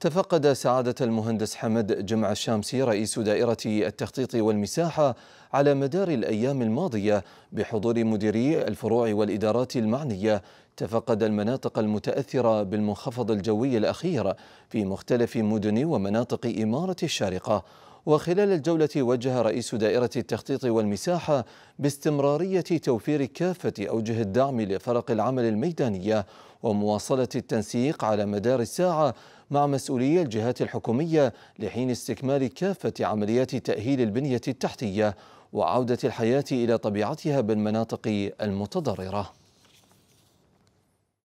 تفقد سعادة المهندس حمد جمع الشامسي رئيس دائرة التخطيط والمساحة على مدار الأيام الماضية بحضور مديري الفروع والإدارات المعنية تفقد المناطق المتأثرة بالمنخفض الجوي الأخير في مختلف مدن ومناطق إمارة الشارقة وخلال الجولة وجه رئيس دائرة التخطيط والمساحة باستمرارية توفير كافة أوجه الدعم لفرق العمل الميدانية ومواصلة التنسيق على مدار الساعة مع مسؤولي الجهات الحكومية لحين استكمال كافة عمليات تأهيل البنية التحتية وعودة الحياة إلى طبيعتها بالمناطق المتضررة